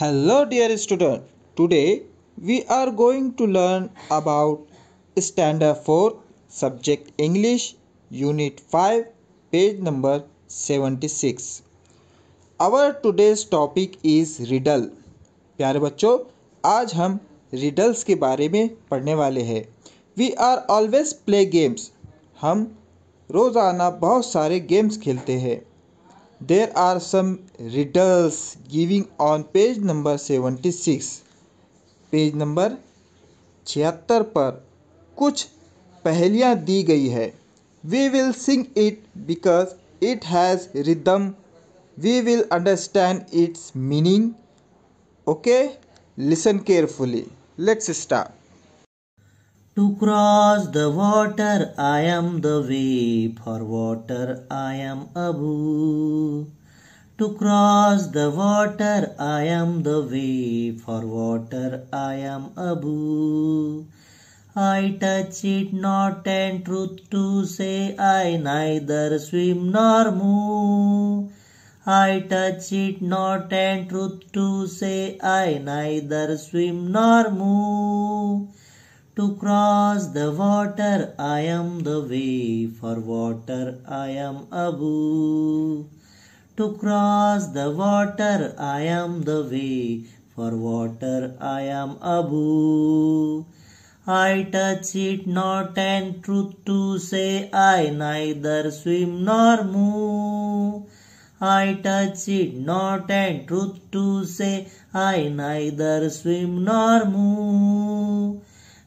Hello dear student, today we are going to learn about Standard 4 Subject English Unit 5 page number 76. Our today's topic is riddle. प्यारे बच्चों आज हम riddles के बारे में पढ़ने वाले हैं we are always play games हम रोज़ाना बहुत सारे गेम्स खेलते हैं There are some riddles giving on page number 76. Page number छिहत्तर पर कुछ पहेलियाँ दी गई है we will sing it because it has rhythm we will understand its meaning okay listen carefully let's start To cross the water, I am the way. For water, I am Abu. To cross the water, I am the way. For water, I am Abu. I touch it not, and truth to say, I neither swim nor move. I touch it not, and truth to say, I neither swim nor move. To cross the water I am the way, for water I am Abu. To cross the water I am the way, for water I am Abu. I touch it not and truth to say I neither swim nor move. I touch it not and truth to say I neither swim nor move.